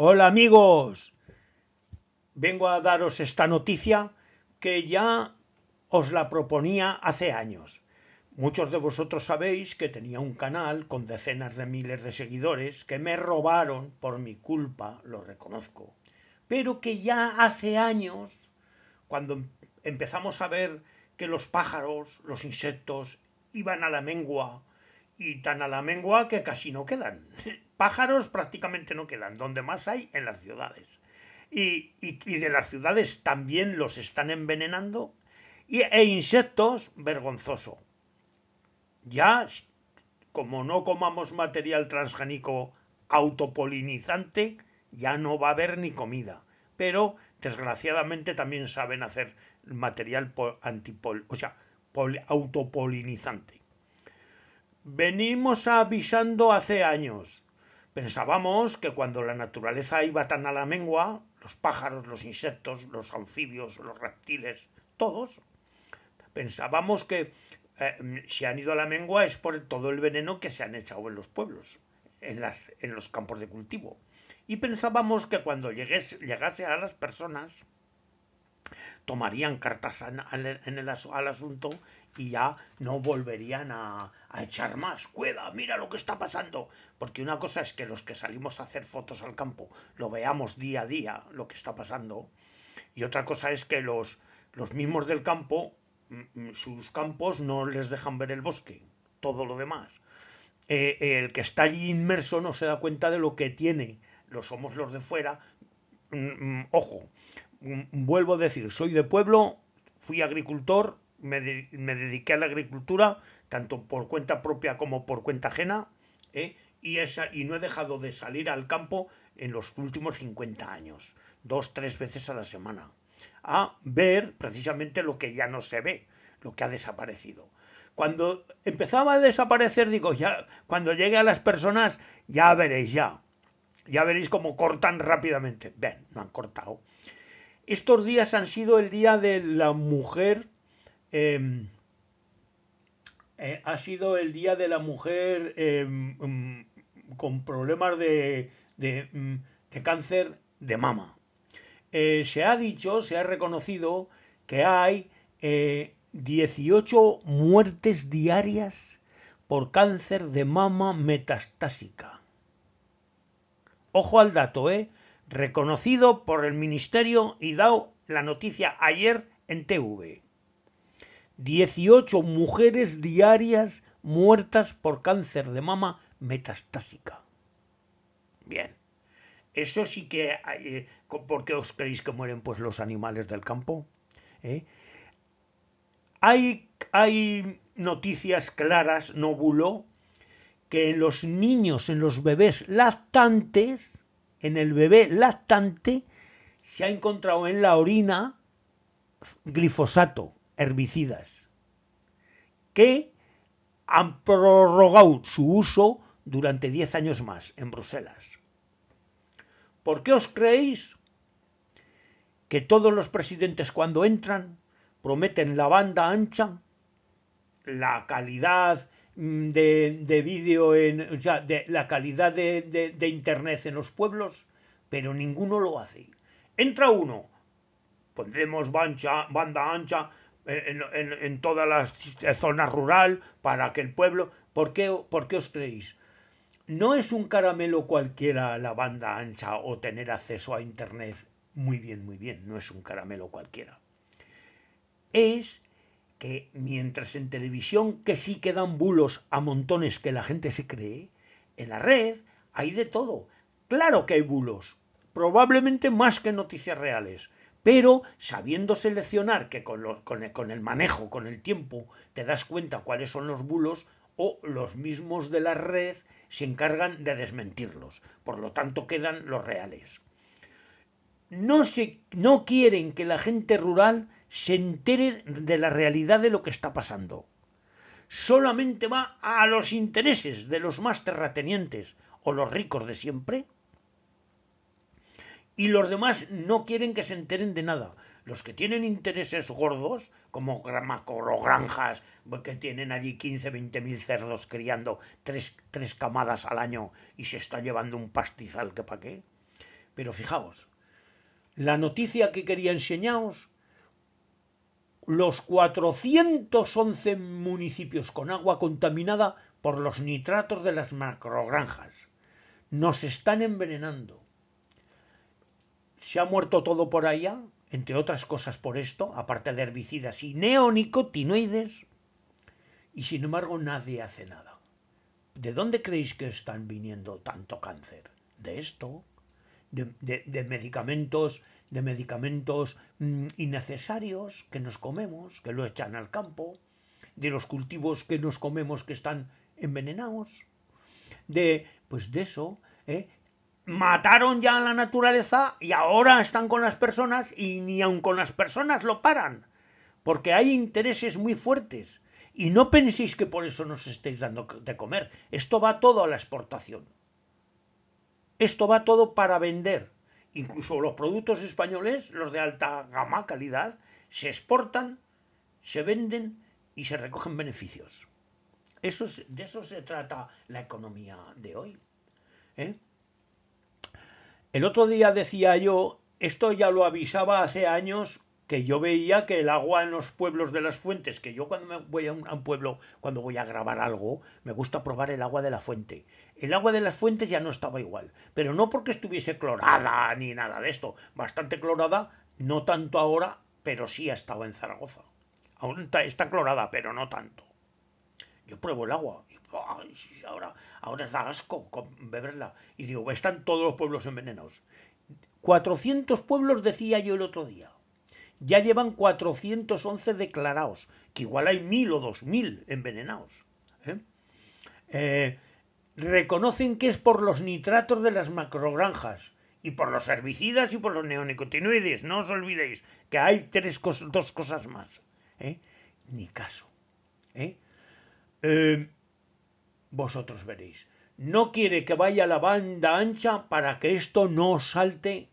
Hola amigos, vengo a daros esta noticia que ya os la proponía hace años. Muchos de vosotros sabéis que tenía un canal con decenas de miles de seguidores que me robaron por mi culpa, lo reconozco. Pero que ya hace años, cuando em-, empezamos a ver que los pájaros, los insectos, iban a la mengua, y tan a la mengua que casi no quedan. pájaros prácticamente no quedan, donde más hay en las ciudades. Y, de las ciudades también los están envenenando e insectos vergonzoso. Ya, como no comamos material transgénico autopolinizante, ya no va a haber ni comida. Pero, desgraciadamente, también saben hacer material antipol, o sea, autopolinizante. Venimos avisando hace años Pensábamos que cuando la naturaleza iba tan a la mengua, los pájaros, los insectos, los anfibios, los reptiles, todos, pensábamos que eh, si han ido a la mengua es por todo el veneno que se han echado en los pueblos, en, las, en los campos de cultivo. Y pensábamos que cuando llegase a las personas, tomarían cartas en al asunto y ya no volverían a, a echar más, cueda, mira lo que está pasando. Porque una cosa es que los que salimos a hacer fotos al campo lo veamos día a día, lo que está pasando, y otra cosa es que los, los mismos del campo, mm, mm, sus campos no les dejan ver el bosque, todo lo demás. Eh, el que está allí inmerso no se da cuenta de lo que tiene, lo somos los de fuera. Mm, ojo, vuelvo a decir, soy de pueblo, fui agricultor, me, dediqué a la agricultura, tanto por cuenta propia como por cuenta ajena, ¿eh? y, no he dejado de salir al campo en los últimos 50 años, dos, tres veces a la semana, a ver precisamente lo que ya no se ve, lo que ha desaparecido. Cuando empezaba a desaparecer, digo, ya, cuando llegue a las personas, ya veréis ya. Ya veréis cómo cortan rápidamente. Ven, no han cortado. Estos días han sido el día de la mujer Em, eh, ha sido el Día de la Mujer em, em, con problemas de, cáncer de mama. Eh, se ha dicho, se ha reconocido que hay 18 eh, muertes diarias por cáncer de mama metastásica. Ojo al dato, ¿eh? Reconocido por el Ministerio y dado la noticia ayer en TV. 18 mujeres diarias muertas por cáncer de mama metastásica. Bien, eso sí que... porque eh, ¿Por qué os creéis que mueren pues los animales del campo? ¿Eh? Hay, hay noticias claras, no bulo, que en los niños, en los bebés lactantes, en el bebé lactante, se ha encontrado en la orina glifosato, herbicidas, que han prorrogado su uso durante 10 años más en Bruselas. ¿Por qué os creéis que todos los presidentes cuando entran prometen la banda ancha, la calidad mm, de, vídeo, de, la calidad de, internet en los pueblos? Pero ninguno lo hace. Entra uno, pondremos banda ancha, en, toda la zona rural, para que el pueblo... ¿Por qué, ¿Por qué os creéis? No es un caramelo cualquiera la banda ancha o tener acceso a Internet muy bien, muy bien, no es un caramelo cualquiera. Es que mientras en televisión que sí quedan bulos a montones que la gente se cree, en la red hay de todo. Claro que hay bulos, probablemente más que noticias reales, pero sabiendo seleccionar que con, el, manejo, con el tiempo, te das cuenta cuáles son los bulos o los mismos de la red se encargan de desmentirlos. Por lo tanto, quedan los reales. No, se, no quieren que la gente rural se entere de la realidad de lo que está pasando. Solamente va a los intereses de los más terratenientes o los ricos de siempre y los demás no quieren que se enteren de nada. Los que tienen intereses gordos, como macrogranjas, pues, que tienen allí 15, 20 mil cerdos criando tres, camadas al año y se está llevando un pastizal que para qué. Pero fijaos, la noticia que quería enseñaros, los 411 municipios con agua contaminada por los nitratos de las macrogranjas. Nos están envenenando se ha muerto todo por allá, entre otras cosas por esto, aparte de herbicidas y neonicotinoides, y sin embargo nadie hace nada. ¿De dónde creéis que están viniendo tanto cáncer? De esto, de, medicamentos, de medicamentos mm, innecesarios que nos comemos, que lo echan al campo, de los cultivos que nos comemos que están envenenados, de pues de eso, ¿eh? mataron ya a la naturaleza y ahora están con las personas y ni aun con las personas lo paran, porque hay intereses muy fuertes. Y no penséis que por eso nos estéis dando de comer. Esto va todo a la exportación. Esto va todo para vender. Incluso los productos españoles, los de alta gama, calidad, se exportan, se venden y se recogen beneficios. Eso de eso se trata la economía de hoy. ¿Eh? El otro día decía yo, esto ya lo avisaba hace años que yo veía que el agua en los pueblos de las fuentes, que yo cuando me voy a un, pueblo, cuando voy a grabar algo, me gusta probar el agua de la fuente. El agua de las fuentes ya no estaba igual, pero no porque estuviese clorada ni nada de esto, bastante clorada, no tanto ahora, pero sí ha estado en Zaragoza. Aún está, está clorada, pero no tanto. Yo pruebo el agua. Y, ahora ahora la asco con beberla. Y digo, están todos los pueblos envenenados. 400 pueblos decía yo el otro día. Ya llevan 411 declarados, que igual hay mil o dos mil envenenados. ¿eh? Eh, reconocen que es por los nitratos de las macrogranjas y por los herbicidas y por los neonicotinoides. No os olvidéis que hay tres dos cosas más. ¿eh? Ni caso. ¿eh? eh vosotros veréis. No quiere que vaya la banda ancha para que esto no salte.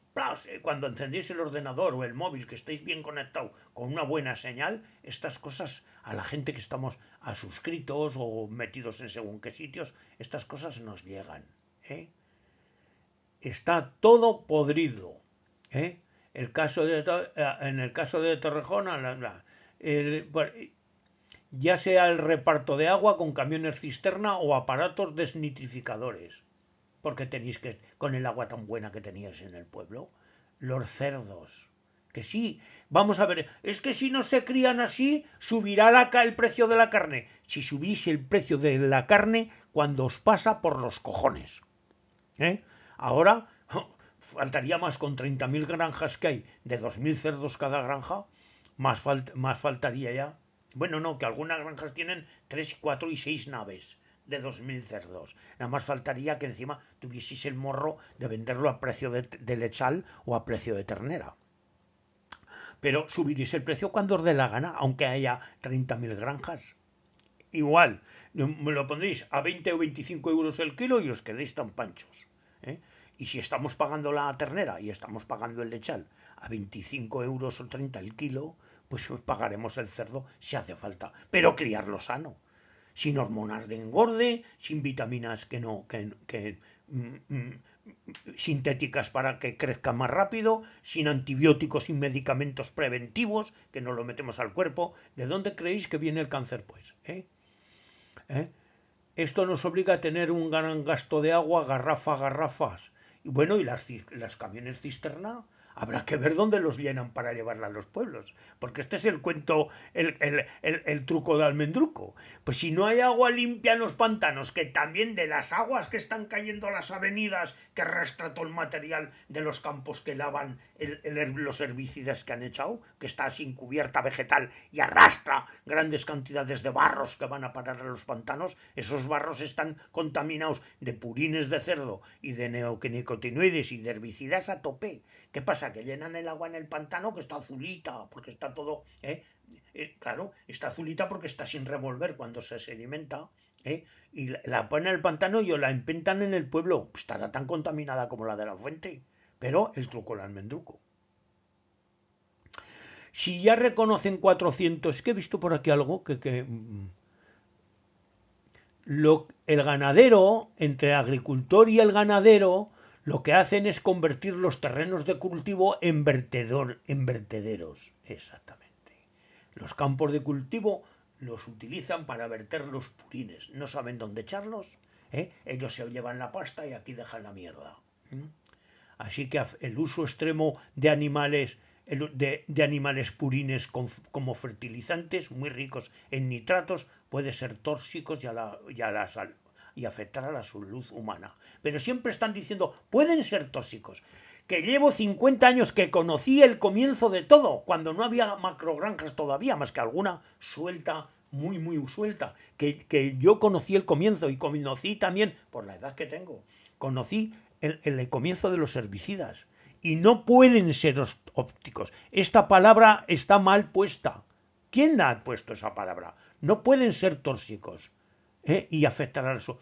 Eh, cuando encendéis el ordenador o el móvil, que estéis bien conectado con una buena señal, estas cosas a la gente que estamos a suscritos o metidos en según qué sitios, estas cosas nos llegan. ¿eh? Está todo podrido. ¿eh? El caso de, en el caso de torrejona la, ya sea el reparto de agua con camiones cisterna o aparatos desnitrificadores. Porque tenéis que, con el agua tan buena que teníais en el pueblo, los cerdos. Que sí, vamos a ver, es que si no se crían así, subirá la, el precio de la carne. Si subís el precio de la carne, cuando os pasa por los cojones. ¿Eh? Ahora, faltaría más con 30.000 granjas que hay, de 2.000 cerdos cada granja, más faltaría ya bueno, no, que algunas granjas tienen 3, 4 y 6 naves de 2.000 cerdos. Nada más faltaría que encima tuvieseis el morro de venderlo a precio de, lechal o a precio de ternera. Pero subiréis el precio cuando os dé la gana, aunque haya 30.000 granjas. Igual, me mm, lo pondréis a 20 o 25 euros el kilo y os quedéis tan panchos. ¿eh? Y si estamos pagando la ternera y estamos pagando el lechal a 25 euros o 30 el kilo, pues pagaremos el cerdo si hace falta, pero criarlo sano, sin hormonas de engorde, sin vitaminas que no, mm, mm, sintéticas para que crezca más rápido, sin antibióticos, sin medicamentos preventivos que no lo metemos al cuerpo. ¿De dónde creéis que viene el cáncer, pues? ¿Eh? ¿Eh? Esto nos obliga a tener un gran gasto de agua, garrafa, garrafas. Y bueno, y las camiones cisterna, Habrá que ver dónde los llenan para llevarla a los pueblos, porque este es el cuento, el, truco de almendruco. Pues si no hay agua limpia en los pantanos, que también de las aguas que están cayendo a las avenidas, que arrastra todo el material de los campos que lavan los herbicidas que han echado, que está sin cubierta vegetal y arrastra grandes cantidades de barros que van a parar a los pantanos, esos barros están contaminados de purines de cerdo y de neonicotinoides y de herbicidas a tope. ¿Qué pasa? Que llenan el agua en el pantano que está azulita, porque está todo... ¿eh? Eh, claro, está azulita porque está sin revolver cuando se sedimenta. ¿eh? Y la, ponen en el pantano y o la empentan en el pueblo. Pues estará tan contaminada como la de la fuente. Pero el truco el almendruco. Si ya reconocen 400, que he visto por aquí algo que... que mm, mm, el ganadero, entre agricultor y el ganadero, lo que hacen es convertir los terrenos de cultivo en, vertedor, en vertederos. Exactamente. Los campos de cultivo los utilizan para verter los purines. No saben dónde echarlos. ¿eh? Ellos se llevan la pasta y aquí dejan la mierda. Así que el uso extremo de animales, de, animales purines como fertilizantes muy ricos en nitratos puede ser tóxicos ya y a la sal y afectar a la salud humana. Pero siempre están diciendo, pueden ser tóxicos. Que llevo 50 años que conocí el comienzo de todo, cuando no había macrogranjas todavía, más que alguna suelta, muy, muy suelta. Que, yo conocí el comienzo y conocí también, por la edad que tengo, conocí el, el comienzo de los herbicidas. Y no pueden ser ópticos. Esta palabra está mal puesta. ¿Quién la ha puesto esa palabra? No pueden ser tóxicos. ¿eh? y afectan a la salud.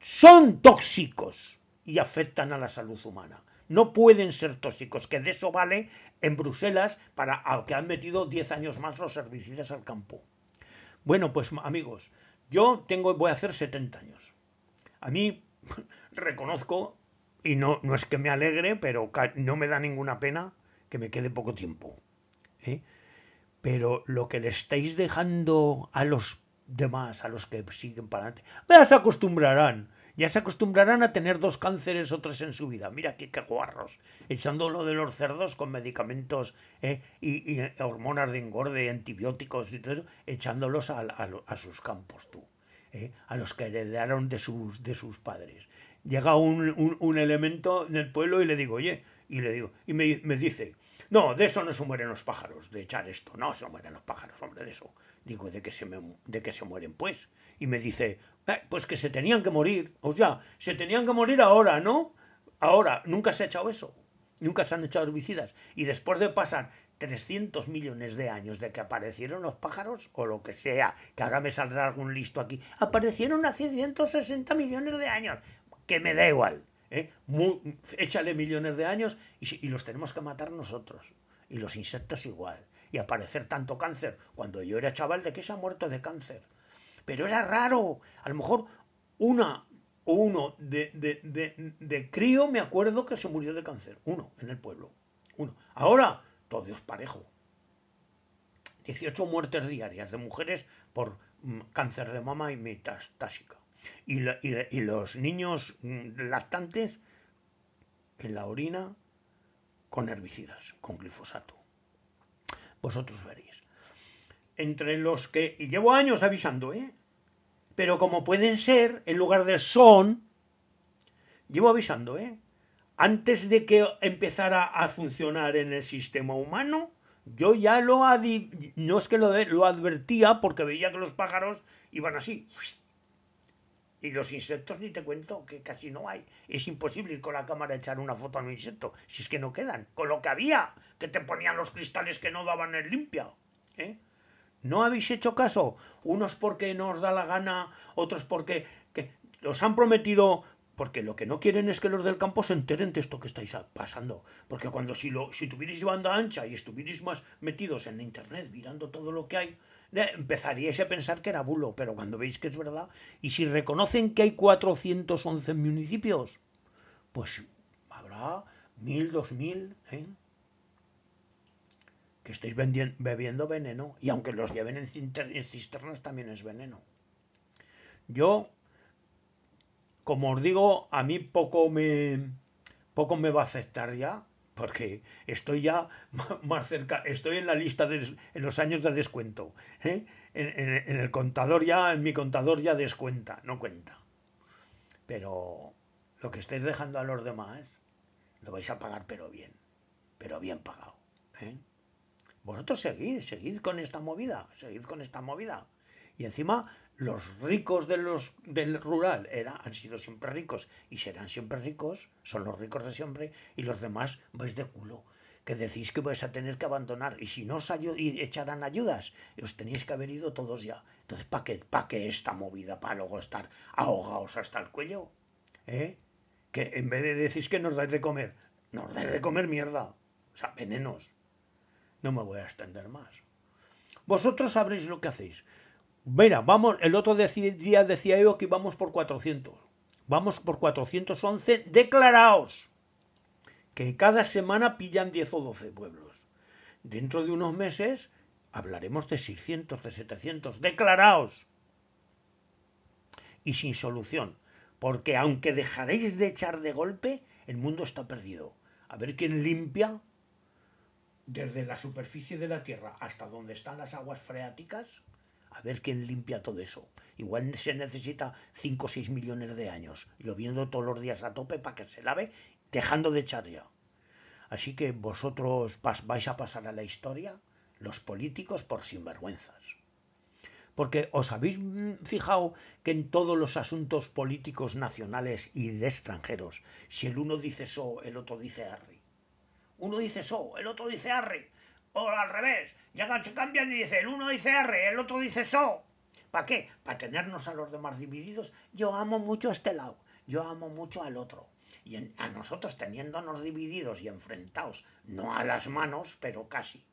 Son tóxicos y afectan a la salud humana. No pueden ser tóxicos, que de eso vale en Bruselas para que han metido 10 años más los servicios al campo. Bueno, pues amigos, yo tengo, voy a hacer 70 años. A mí reconozco, y no, no es que me alegre, pero no me da ninguna pena que me quede poco tiempo. ¿eh? Pero lo que le estáis dejando a los demás a los que siguen para adelante. Ya se acostumbrarán. Ya se acostumbrarán a tener dos cánceres o tres en su vida. Mira aquí qué guarros. Echando de los cerdos con medicamentos eh, y, eh, hormonas de engorde, antibióticos y todo eso, echándolos a, sus campos tú. Eh, a los que heredaron de sus, de sus padres. Llega un, un, un elemento del pueblo y le digo, oye, y le digo, y me, dice, no, de eso no se mueren los pájaros, de echar esto, no se mueren los pájaros, hombre, de eso. Digo, ¿de qué se, de que se mueren, pues? Y me dice, eh, pues que se tenían que morir, o sea, se tenían que morir ahora, ¿no? Ahora, nunca se ha echado eso, nunca se han echado herbicidas. Y después de pasar 300 millones de años de que aparecieron los pájaros o lo que sea, que ahora me saldrá algún listo aquí, aparecieron hace 160 millones de años, que me da igual. ¿eh? Muy, échale millones de años y, los tenemos que matar nosotros. Y los insectos igual. Y aparecer tanto cáncer. Cuando yo era chaval, ¿de qué se ha muerto de cáncer? Pero era raro. A lo mejor una o uno de, de, de, de, crío me acuerdo que se murió de cáncer. Uno, en el pueblo. Uno. Ahora, todo es parejo. 18 muertes diarias de mujeres por mm, cáncer de mama y metastásica. Y, los niños mm, lactantes en la orina con herbicidas, con glifosato. Vosotros veréis. Entre los que, y llevo años avisando, ¿eh? Pero como pueden ser, en lugar de son, llevo avisando, ¿eh? Antes de que empezara a funcionar en el sistema humano, yo ya lo, no es que lo, lo advertía porque veía que los pájaros iban así, y los insectos ni te cuento que casi no hay. Es imposible ir con la cámara a echar una foto a un insecto, si es que no quedan. Con lo que había, que te ponían los cristales que no daban el limpio. ¿eh? ¿No habéis hecho caso? Unos porque no os da la gana, otros porque que han prometido porque lo que no quieren es que los del campo se enteren de esto que estáis pasando. Porque cuando si, lo, si tuvierais banda ancha y estuvierais más metidos en internet mirando todo lo que hay, empezaríais a pensar que era bulo, pero cuando veis que es verdad, y si reconocen que hay 411 municipios, pues habrá mil, dos mil, ¿eh? que estáis bebiendo veneno, y aunque los lleven en cisternas también es veneno. Yo, como os digo, a mí poco me, poco me va a aceptar ya, porque estoy ya más cerca, estoy en la lista de los años de descuento. ¿eh? En, el contador ya, en mi contador ya descuenta, no cuenta. Pero lo que estáis dejando a los demás, lo vais a pagar pero bien, pero bien pagado. ¿eh? Vosotros seguid, seguid con esta movida, seguid con esta movida. Y encima los ricos de los, del rural era, han sido siempre ricos y serán siempre ricos, son los ricos de siempre, y los demás vais de culo, que decís que vais a tener que abandonar, y si no os y echarán ayudas, os tenéis que haber ido todos ya. Entonces, ¿para qué, qué esta movida para luego estar ahogados hasta el cuello? ¿Eh? Que en vez de decís que nos dais de comer, nos dais de comer mierda, o sea, venenos. No me voy a extender más. Vosotros sabréis lo que hacéis. Venga, vamos, el otro día decía yo que vamos por 400. Vamos por 411 declaraos, Que cada semana pillan 10 o 12 pueblos. Dentro de unos meses hablaremos de 600, de 700 declarados. Y sin solución. Porque aunque dejaréis de echar de golpe, el mundo está perdido. A ver quién limpia desde la superficie de la Tierra hasta donde están las aguas freáticas a ver quién limpia todo eso. Igual se necesita 5 o 6 millones de años, lloviendo todos los días a tope para que se lave, dejando de echar ya. Así que vosotros vais a pasar a la historia, los políticos, por sinvergüenzas. Porque os habéis mm, fijado que en todos los asuntos políticos nacionales y de extranjeros, si el uno dice eso, el otro dice arre. Uno dice eso, el otro dice arre o al revés. ya se cambian y dice, el uno dice R, el otro dice SO. ¿Para qué? Para tenernos a los demás divididos. Yo amo mucho a este lado, yo amo mucho al otro. Y a nosotros teniéndonos divididos y enfrentados, no a las manos, pero casi,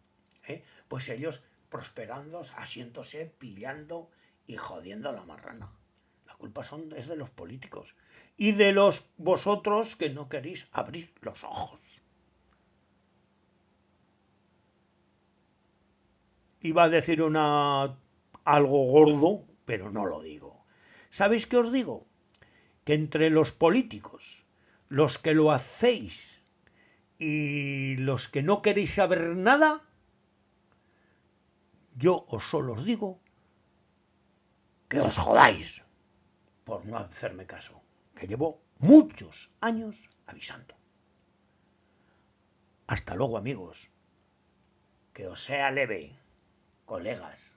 ¿eh? pues ellos prosperando, asiéndose, pillando y jodiendo la marrana. La culpa son, es de los políticos y de los vosotros que no queréis abrir los ojos. Iba a decir una algo gordo, pero no lo digo. ¿Sabéis qué os digo? Que entre los políticos, los que lo hacéis y los que no queréis saber nada, yo os solo os digo que os jodáis por no hacerme caso, que llevo muchos años avisando. Hasta luego amigos, que os sea leve colegas.